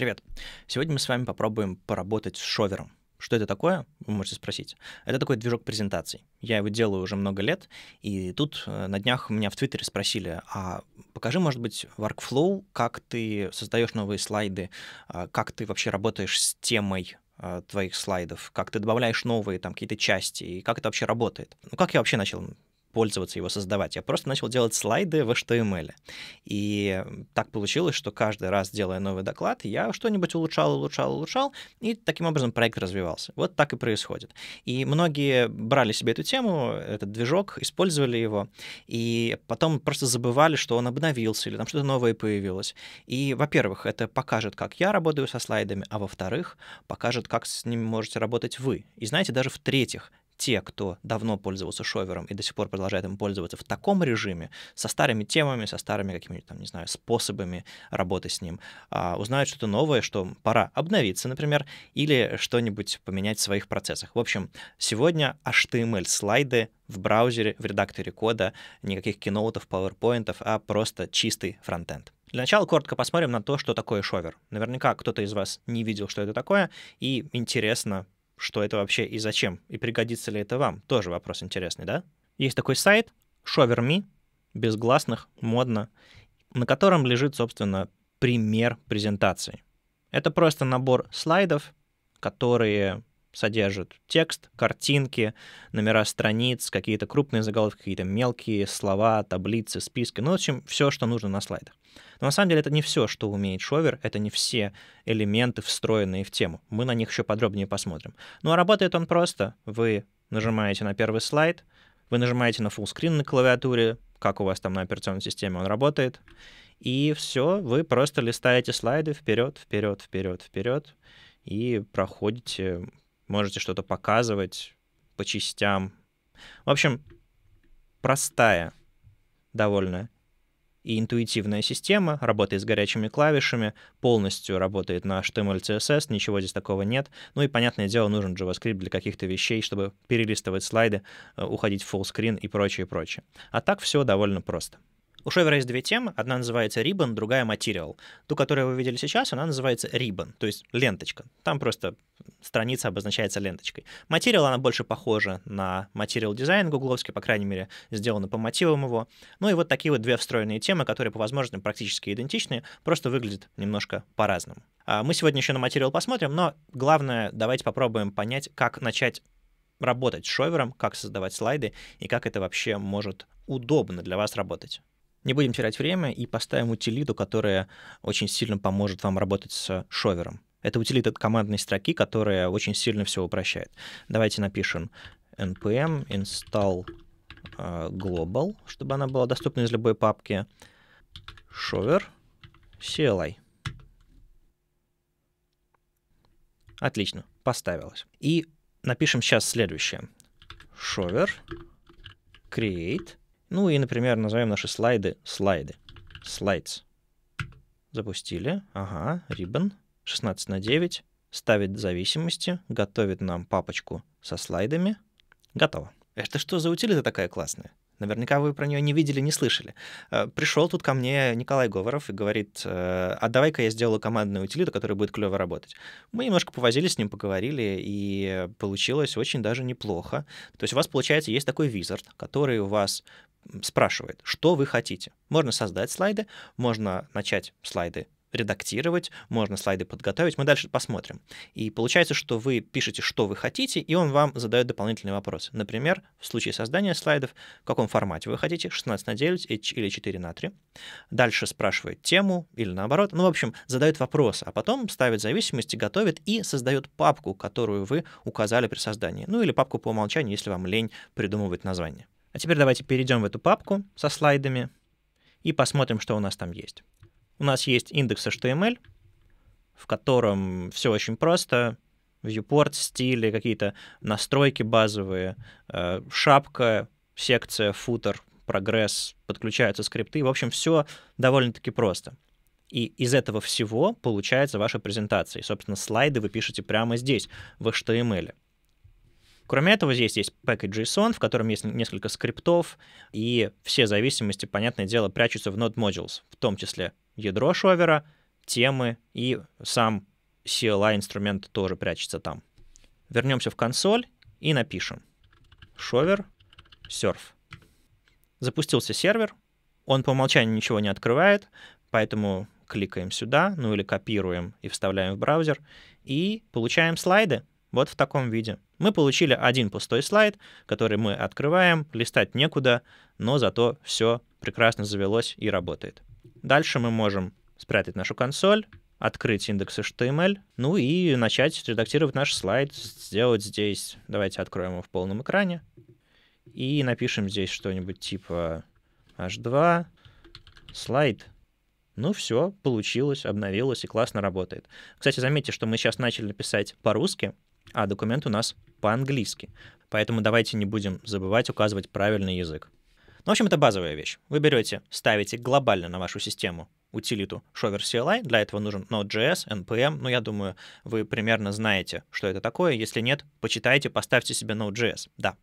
Привет. Сегодня мы с вами попробуем поработать с шовером. Что это такое, вы можете спросить. Это такой движок презентаций. Я его делаю уже много лет, и тут э, на днях меня в Твиттере спросили, а покажи, может быть, workflow, как ты создаешь новые слайды, а как ты вообще работаешь с темой э, твоих слайдов, как ты добавляешь новые там какие-то части, и как это вообще работает. Ну, как я вообще начал пользоваться, его создавать. Я просто начал делать слайды в HTML. И так получилось, что каждый раз, делая новый доклад, я что-нибудь улучшал, улучшал, улучшал, и таким образом проект развивался. Вот так и происходит. И многие брали себе эту тему, этот движок, использовали его, и потом просто забывали, что он обновился или там что-то новое появилось. И, во-первых, это покажет, как я работаю со слайдами, а во-вторых, покажет, как с ними можете работать вы. И знаете, даже в-третьих, те, кто давно пользовался шовером и до сих пор продолжает им пользоваться в таком режиме, со старыми темами, со старыми какими-нибудь, там, не знаю, способами работы с ним, а, узнают что-то новое, что пора обновиться, например, или что-нибудь поменять в своих процессах. В общем, сегодня HTML-слайды в браузере, в редакторе кода, никаких киноутов, пауэрпоинтов, а просто чистый фронтенд. Для начала коротко посмотрим на то, что такое шовер. Наверняка кто-то из вас не видел, что это такое, и интересно что это вообще и зачем, и пригодится ли это вам, тоже вопрос интересный, да? Есть такой сайт Shoverme, безгласных модно, на котором лежит, собственно, пример презентации. Это просто набор слайдов, которые содержит текст, картинки, номера страниц, какие-то крупные заголовки, какие-то мелкие слова, таблицы, списки, ну, в общем, все, что нужно на слайдах. Но на самом деле это не все, что умеет Шовер, это не все элементы, встроенные в тему. Мы на них еще подробнее посмотрим. Ну а работает он просто. Вы нажимаете на первый слайд, вы нажимаете на фуллскрин на клавиатуре, как у вас там на операционной системе он работает, и все, вы просто листаете слайды вперед, вперед, вперед, вперед, и проходите можете что-то показывать по частям. В общем, простая довольно и интуитивная система, работает с горячими клавишами, полностью работает на HTML, CSS, ничего здесь такого нет. Ну и, понятное дело, нужен JavaScript для каких-то вещей, чтобы перелистывать слайды, э, уходить в full screen и прочее, прочее. А так все довольно просто. У Шевера есть две темы. Одна называется Ribbon, другая Material. Ту, которую вы видели сейчас, она называется Ribbon, то есть ленточка. Там просто страница обозначается ленточкой. Material, она больше похожа на Material дизайн гугловский, по крайней мере, сделана по мотивам его. Ну и вот такие вот две встроенные темы, которые по возможности практически идентичны, просто выглядят немножко по-разному. А мы сегодня еще на материал посмотрим, но главное, давайте попробуем понять, как начать работать с шовером, как создавать слайды и как это вообще может удобно для вас работать. Не будем терять время и поставим утилиту, которая очень сильно поможет вам работать с шовером. Это утилита командной строки, которая очень сильно все упрощает. Давайте напишем npm install э, global, чтобы она была доступна из любой папки, shover CLI. Отлично, поставилось. И напишем сейчас следующее. shover create ну и, например, назовем наши слайды слайды. Slides. Запустили. Ага, ribbon. 16 на 9. Ставит зависимости. Готовит нам папочку со слайдами. Готово. Это что за утилита такая классная? Наверняка вы про нее не видели, не слышали. Э, Пришел тут ко мне Николай Говоров и говорит, э, а давай-ка я сделаю командную утилиту, которая будет клево работать. Мы немножко повозились с ним, поговорили, и получилось очень даже неплохо. То есть у вас, получается, есть такой визард, который у вас спрашивает, что вы хотите. Можно создать слайды, можно начать слайды редактировать, можно слайды подготовить, мы дальше посмотрим. И получается, что вы пишете, что вы хотите, и он вам задает дополнительный вопрос. Например, в случае создания слайдов, в каком формате вы хотите, 16 на 9 или 4 на 3. Дальше спрашивает тему или наоборот. Ну, в общем, задает вопрос, а потом ставит зависимости, готовит и создает папку, которую вы указали при создании. Ну, или папку по умолчанию, если вам лень придумывать название. А теперь давайте перейдем в эту папку со слайдами и посмотрим, что у нас там есть. У нас есть индекс HTML, в котором все очень просто. Viewport, стили, какие-то настройки базовые, э, шапка, секция, футер, прогресс, подключаются скрипты. В общем, все довольно-таки просто. И из этого всего получается ваша презентация. И, собственно, слайды вы пишете прямо здесь, в HTML. Кроме этого, здесь есть package.json, в котором есть несколько скриптов, и все зависимости, понятное дело, прячутся в node modules, в том числе ядро шовера, темы и сам CLI инструмент тоже прячется там. Вернемся в консоль и напишем шовер серф. Запустился сервер, он по умолчанию ничего не открывает, поэтому кликаем сюда, ну или копируем и вставляем в браузер, и получаем слайды вот в таком виде. Мы получили один пустой слайд, который мы открываем, листать некуда, но зато все прекрасно завелось и работает. Дальше мы можем спрятать нашу консоль, открыть индекс HTML, ну и начать редактировать наш слайд, сделать здесь, давайте откроем его в полном экране, и напишем здесь что-нибудь типа h2, слайд. Ну все, получилось, обновилось и классно работает. Кстати, заметьте, что мы сейчас начали писать по-русски, а документ у нас по-английски. Поэтому давайте не будем забывать указывать правильный язык. В общем, это базовая вещь. Вы берете, ставите глобально на вашу систему утилиту Shover CLI. Для этого нужен Node.js, NPM. Ну, я думаю, вы примерно знаете, что это такое. Если нет, почитайте, поставьте себе Node.js. Да.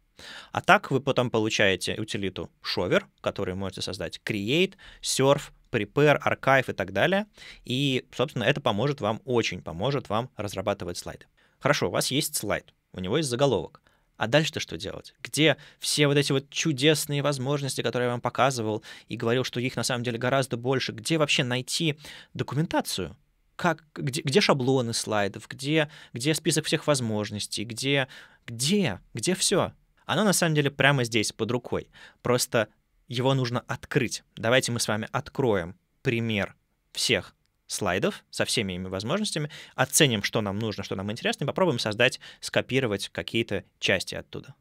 А так вы потом получаете утилиту Shover, который можете создать Create, Surf, Prepare, Archive и так далее. И, собственно, это поможет вам, очень поможет вам разрабатывать слайды. Хорошо, у вас есть слайд, у него есть заголовок. А дальше-то что делать? Где все вот эти вот чудесные возможности, которые я вам показывал и говорил, что их на самом деле гораздо больше? Где вообще найти документацию? Как, где, где шаблоны слайдов? Где, где список всех возможностей? Где, где, где все? Оно на самом деле прямо здесь, под рукой. Просто его нужно открыть. Давайте мы с вами откроем пример всех слайдов со всеми ими возможностями, оценим, что нам нужно, что нам интересно, и попробуем создать, скопировать какие-то части оттуда.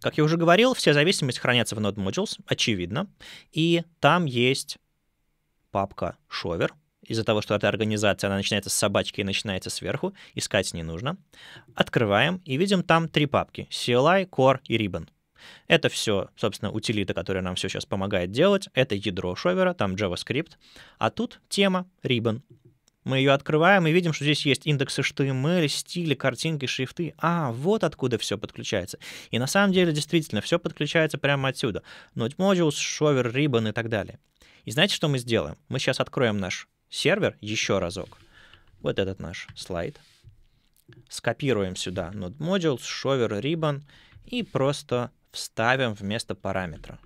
Как я уже говорил, все зависимости хранятся в Node Modules, очевидно, и там есть папка Shover. Из-за того, что эта организация, она начинается с собачки и начинается сверху, искать не нужно. Открываем и видим там три папки — CLI, Core и Ribbon — это все, собственно, утилита, которая нам все сейчас помогает делать. Это ядро шовера, там JavaScript. А тут тема ribbon. Мы ее открываем и видим, что здесь есть индексы HTML, эм стили, картинки, шрифты. А, вот откуда все подключается. И на самом деле, действительно, все подключается прямо отсюда. Node Modules, Shover, Ribbon и так далее. И знаете, что мы сделаем? Мы сейчас откроем наш сервер еще разок. Вот этот наш слайд. Скопируем сюда Node Modules, Shover, Ribbon и просто вставим вместо параметра.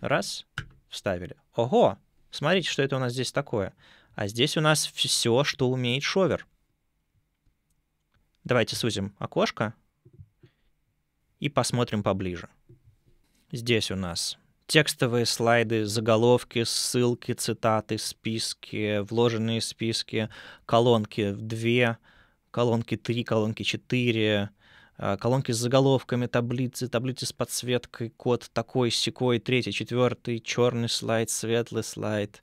Раз, вставили. Ого, смотрите, что это у нас здесь такое. А здесь у нас все, что умеет шовер. Давайте сузим окошко и посмотрим поближе. Здесь у нас текстовые слайды, заголовки, ссылки, цитаты, списки, вложенные списки, колонки в две колонки три колонки 4, Э, колонки с заголовками, таблицы, таблицы с подсветкой, код такой, секой, третий, четвертый, черный слайд, светлый слайд,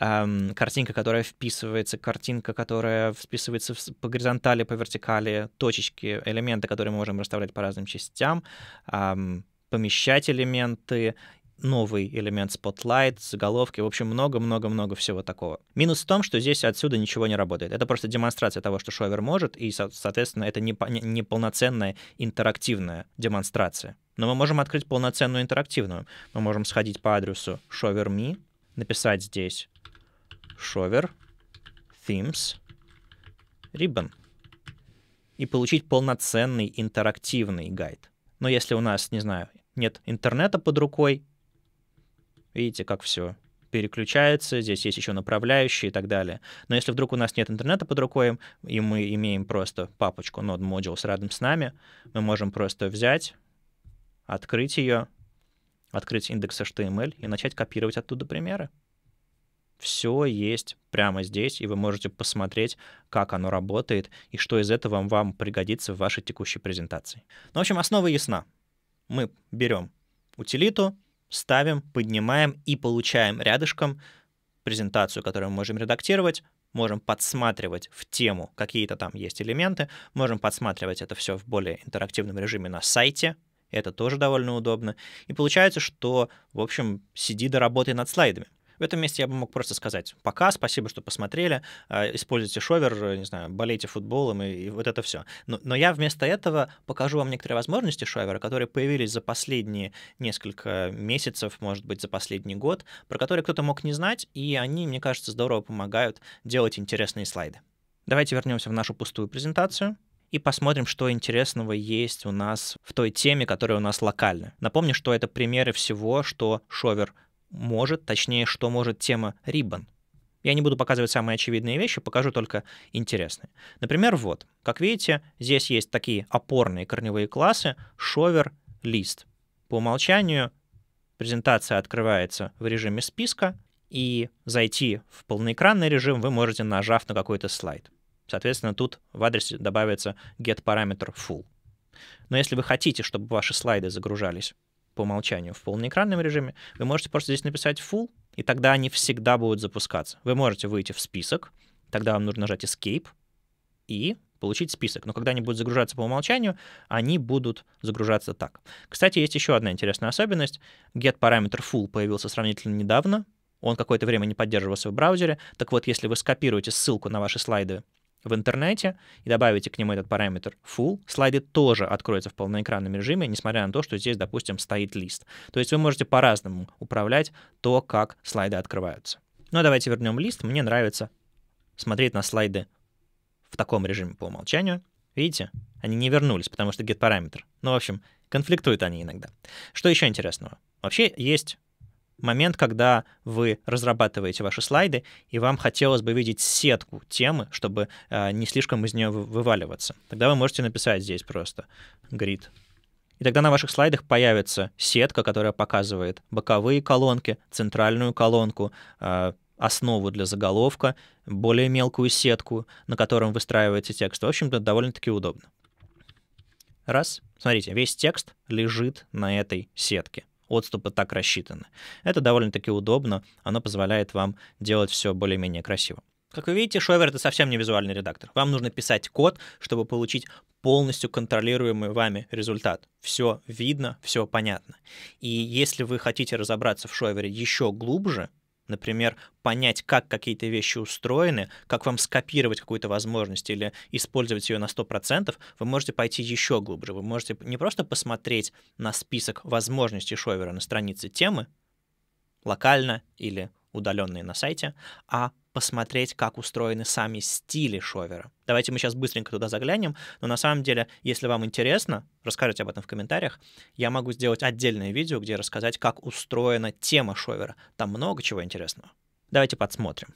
эм, картинка, которая вписывается, картинка, которая вписывается в, по горизонтали, по вертикали, точечки, элементы, которые мы можем расставлять по разным частям, эм, помещать элементы новый элемент Spotlight, заголовки, в общем, много-много-много всего такого. Минус в том, что здесь отсюда ничего не работает. Это просто демонстрация того, что шовер может, и, соответственно, это не, не интерактивная демонстрация. Но мы можем открыть полноценную интерактивную. Мы можем сходить по адресу shover.me, написать здесь shover themes ribbon и получить полноценный интерактивный гайд. Но если у нас, не знаю, нет интернета под рукой, Видите, как все переключается, здесь есть еще направляющие и так далее. Но если вдруг у нас нет интернета под рукой, и мы имеем просто папочку Node Modules рядом с нами, мы можем просто взять, открыть ее, открыть индекс HTML эм и начать копировать оттуда примеры. Все есть прямо здесь, и вы можете посмотреть, как оно работает и что из этого вам, вам пригодится в вашей текущей презентации. Ну, в общем, основа ясна. Мы берем утилиту, ставим, поднимаем и получаем рядышком презентацию, которую мы можем редактировать, можем подсматривать в тему, какие-то там есть элементы, можем подсматривать это все в более интерактивном режиме на сайте, это тоже довольно удобно. И получается, что, в общем, сиди до работы над слайдами. В этом месте я бы мог просто сказать «пока, спасибо, что посмотрели, а, используйте шовер, э, не знаю, болейте футболом» и, и вот это все. Но, но я вместо этого покажу вам некоторые возможности шовера, которые появились за последние несколько месяцев, может быть, за последний год, про которые кто-то мог не знать, и они, мне кажется, здорово помогают делать интересные слайды. Давайте вернемся в нашу пустую презентацию и посмотрим, что интересного есть у нас в той теме, которая у нас локальна. Напомню, что это примеры всего, что шовер может, точнее, что может тема Ribbon. Я не буду показывать самые очевидные вещи, покажу только интересные. Например, вот, как видите, здесь есть такие опорные корневые классы, шовер, лист. По умолчанию презентация открывается в режиме списка, и зайти в полноэкранный режим вы можете, нажав на какой-то слайд. Соответственно, тут в адресе добавится get параметр full. Но если вы хотите, чтобы ваши слайды загружались по умолчанию в полноэкранном режиме, вы можете просто здесь написать full, и тогда они всегда будут запускаться. Вы можете выйти в список, тогда вам нужно нажать Escape и получить список. Но когда они будут загружаться по умолчанию, они будут загружаться так. Кстати, есть еще одна интересная особенность. Get параметр full появился сравнительно недавно. Он какое-то время не поддерживался в браузере. Так вот, если вы скопируете ссылку на ваши слайды в интернете и добавите к нему этот параметр full, слайды тоже откроются в полноэкранном режиме, несмотря на то, что здесь, допустим, стоит лист. То есть вы можете по-разному управлять то, как слайды открываются. Ну а давайте вернем лист. Мне нравится смотреть на слайды в таком режиме по умолчанию. Видите, они не вернулись, потому что get параметр. Ну, в общем, конфликтуют они иногда. Что еще интересного? Вообще есть момент, когда вы разрабатываете ваши слайды, и вам хотелось бы видеть сетку темы, чтобы э, не слишком из нее вываливаться. Тогда вы можете написать здесь просто grid. И тогда на ваших слайдах появится сетка, которая показывает боковые колонки, центральную колонку, э, основу для заголовка, более мелкую сетку, на котором выстраиваете текст. В общем-то, довольно-таки удобно. Раз. Смотрите, весь текст лежит на этой сетке отступы так рассчитаны. Это довольно-таки удобно, оно позволяет вам делать все более-менее красиво. Как вы видите, шовер — это совсем не визуальный редактор. Вам нужно писать код, чтобы получить полностью контролируемый вами результат. Все видно, все понятно. И если вы хотите разобраться в шовере еще глубже — Например, понять, как какие-то вещи устроены, как вам скопировать какую-то возможность или использовать ее на 100%, вы можете пойти еще глубже. Вы можете не просто посмотреть на список возможностей шовера на странице темы, локально или удаленные на сайте, а посмотреть, как устроены сами стили шовера. Давайте мы сейчас быстренько туда заглянем, но на самом деле, если вам интересно, расскажите об этом в комментариях. Я могу сделать отдельное видео, где рассказать, как устроена тема шовера. Там много чего интересного. Давайте подсмотрим.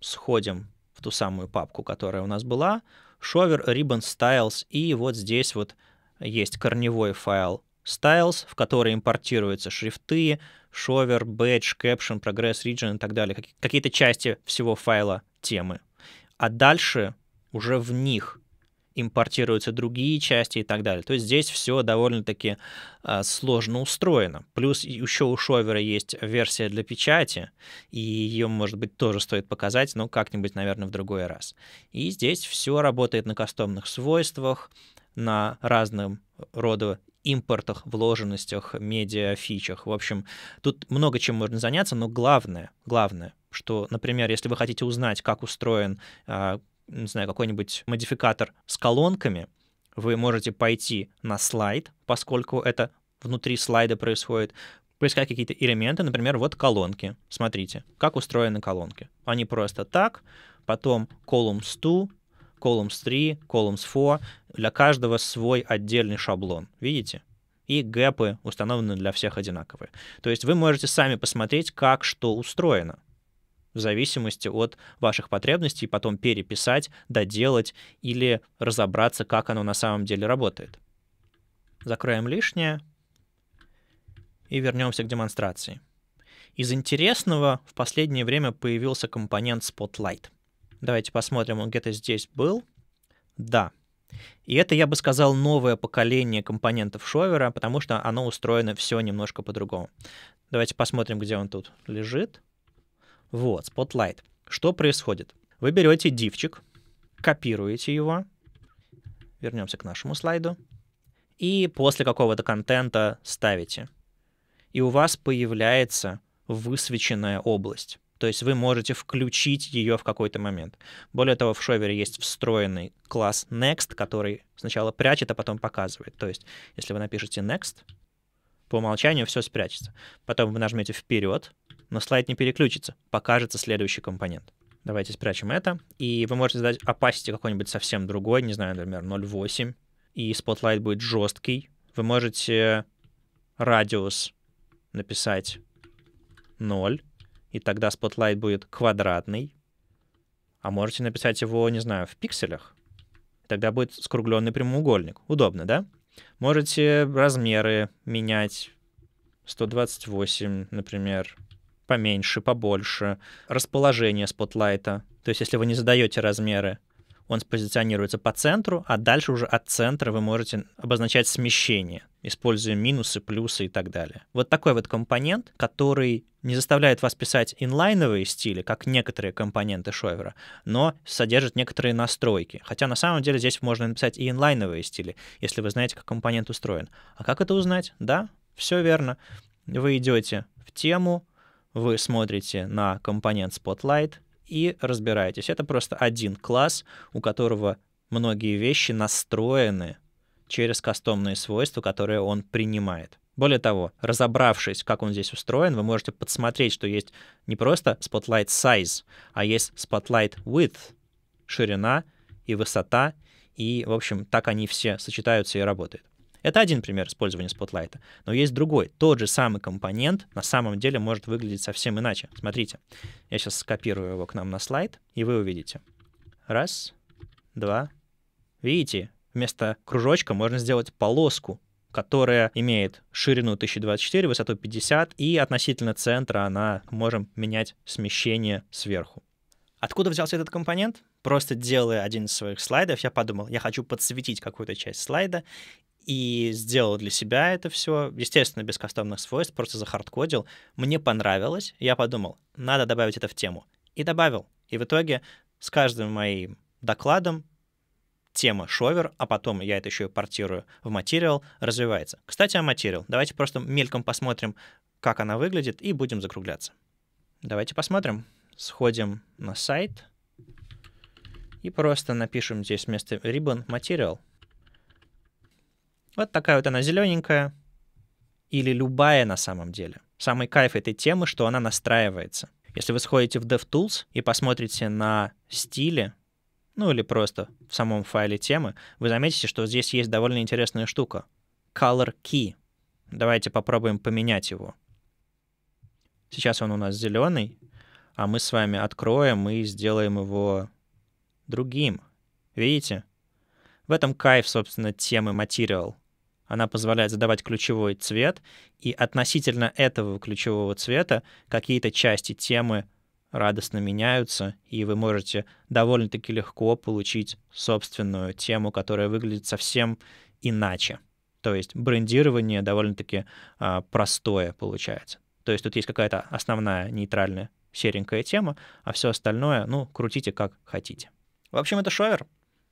Сходим в ту самую папку, которая у нас была. Шовер Ribbon Styles, и вот здесь вот есть корневой файл Styles, в которые импортируются шрифты, шовер, бэдж, caption, прогресс, region и так далее, какие-то части всего файла темы. А дальше уже в них импортируются другие части и так далее. То есть здесь все довольно-таки а, сложно устроено. Плюс еще у шовера есть версия для печати, и ее, может быть, тоже стоит показать, но как-нибудь, наверное, в другой раз. И здесь все работает на кастомных свойствах, на разном рода импортах, вложенностях, медиа, фичах. В общем, тут много чем можно заняться, но главное, главное, что, например, если вы хотите узнать, как устроен, а, не знаю, какой-нибудь модификатор с колонками, вы можете пойти на слайд, поскольку это внутри слайда происходит, поискать какие-то элементы, например, вот колонки. Смотрите, как устроены колонки. Они просто так, потом columns to, columns 3, columns 4, для каждого свой отдельный шаблон. Видите? И гэпы установлены для всех одинаковые. То есть вы можете сами посмотреть, как что устроено в зависимости от ваших потребностей, потом переписать, доделать или разобраться, как оно на самом деле работает. Закроем лишнее и вернемся к демонстрации. Из интересного в последнее время появился компонент Spotlight — Давайте посмотрим, он где-то здесь был. Да. И это, я бы сказал, новое поколение компонентов шовера, потому что оно устроено все немножко по-другому. Давайте посмотрим, где он тут лежит. Вот, Spotlight. Что происходит? Вы берете дивчик, копируете его. Вернемся к нашему слайду. И после какого-то контента ставите. И у вас появляется высвеченная область. То есть вы можете включить ее в какой-то момент. Более того, в шовере есть встроенный класс next, который сначала прячет, а потом показывает. То есть если вы напишете next, по умолчанию все спрячется. Потом вы нажмете вперед, но слайд не переключится, покажется следующий компонент. Давайте спрячем это. И вы можете задать opacity какой-нибудь совсем другой, не знаю, например, 0.8, и Spotlight будет жесткий. Вы можете радиус написать 0, и тогда Spotlight будет квадратный. А можете написать его, не знаю, в пикселях. Тогда будет скругленный прямоугольник. Удобно, да? Можете размеры менять. 128, например, поменьше, побольше. Расположение спотлайта. То есть, если вы не задаете размеры, он спозиционируется по центру, а дальше уже от центра вы можете обозначать смещение, используя минусы, плюсы и так далее. Вот такой вот компонент, который не заставляет вас писать инлайновые стили, как некоторые компоненты шовера, но содержит некоторые настройки. Хотя на самом деле здесь можно написать и инлайновые стили, если вы знаете, как компонент устроен. А как это узнать? Да, все верно. Вы идете в тему, вы смотрите на компонент Spotlight, и разбираетесь. Это просто один класс, у которого многие вещи настроены через кастомные свойства, которые он принимает. Более того, разобравшись, как он здесь устроен, вы можете подсмотреть, что есть не просто Spotlight Size, а есть Spotlight Width, ширина и высота, и, в общем, так они все сочетаются и работают. Это один пример использования Spotlight. Но есть другой. Тот же самый компонент на самом деле может выглядеть совсем иначе. Смотрите, я сейчас скопирую его к нам на слайд, и вы увидите. Раз, два. Видите, вместо кружочка можно сделать полоску, которая имеет ширину 1024, высоту 50, и относительно центра она можем менять смещение сверху. Откуда взялся этот компонент? Просто делая один из своих слайдов, я подумал, я хочу подсветить какую-то часть слайда, и сделал для себя это все, естественно, без кастомных свойств, просто захардкодил. Мне понравилось, я подумал, надо добавить это в тему. И добавил. И в итоге с каждым моим докладом тема шовер, а потом я это еще и портирую в материал, развивается. Кстати, о материал. Давайте просто мельком посмотрим, как она выглядит, и будем закругляться. Давайте посмотрим. Сходим на сайт и просто напишем здесь вместо ribbon материал. Вот такая вот она зелененькая. Или любая на самом деле. Самый кайф этой темы, что она настраивается. Если вы сходите в DevTools и посмотрите на стили, ну или просто в самом файле темы, вы заметите, что здесь есть довольно интересная штука. Color Key. Давайте попробуем поменять его. Сейчас он у нас зеленый, а мы с вами откроем и сделаем его другим. Видите? В этом кайф, собственно, темы материал она позволяет задавать ключевой цвет, и относительно этого ключевого цвета какие-то части темы радостно меняются, и вы можете довольно-таки легко получить собственную тему, которая выглядит совсем иначе. То есть брендирование довольно-таки а, простое получается. То есть тут есть какая-то основная нейтральная серенькая тема, а все остальное, ну, крутите как хотите. В общем, это шовер.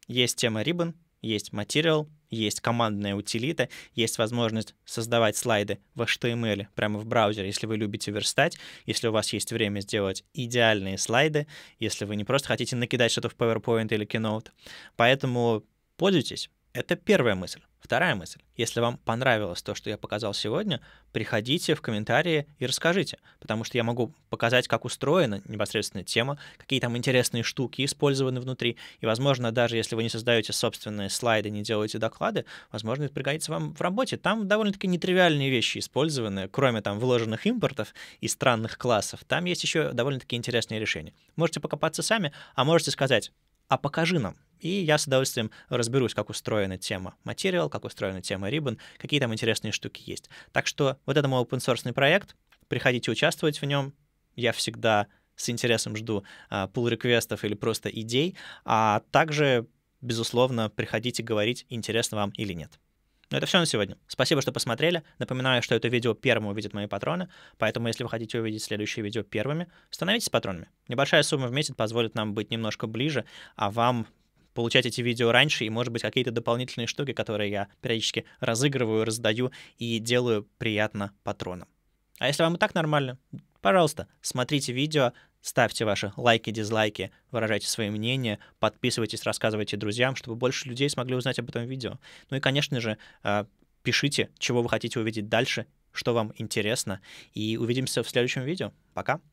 Есть тема Ribbon, есть материал, есть командная утилита, есть возможность создавать слайды в HTML прямо в браузере, если вы любите верстать, если у вас есть время сделать идеальные слайды, если вы не просто хотите накидать что-то в PowerPoint или Keynote. Поэтому пользуйтесь. Это первая мысль. Вторая мысль. Если вам понравилось то, что я показал сегодня, приходите в комментарии и расскажите, потому что я могу показать, как устроена непосредственная тема, какие там интересные штуки использованы внутри, и, возможно, даже если вы не создаете собственные слайды, не делаете доклады, возможно, это пригодится вам в работе. Там довольно-таки нетривиальные вещи использованы, кроме там вложенных импортов и странных классов. Там есть еще довольно-таки интересные решения. Можете покопаться сами, а можете сказать, а покажи нам. И я с удовольствием разберусь, как устроена тема материал, как устроена тема ribbon, какие там интересные штуки есть. Так что вот это мой open source проект, приходите участвовать в нем. Я всегда с интересом жду а, пул реквестов или просто идей, а также, безусловно, приходите говорить, интересно вам или нет. Но ну, это все на сегодня. Спасибо, что посмотрели. Напоминаю, что это видео первым увидят мои патроны, поэтому если вы хотите увидеть следующие видео первыми, становитесь патронами. Небольшая сумма в месяц позволит нам быть немножко ближе, а вам получать эти видео раньше и, может быть, какие-то дополнительные штуки, которые я периодически разыгрываю, раздаю и делаю приятно патронам. А если вам и так нормально, пожалуйста, смотрите видео, Ставьте ваши лайки, дизлайки, выражайте свои мнения, подписывайтесь, рассказывайте друзьям, чтобы больше людей смогли узнать об этом видео. Ну и, конечно же, э, пишите, чего вы хотите увидеть дальше, что вам интересно. И увидимся в следующем видео. Пока!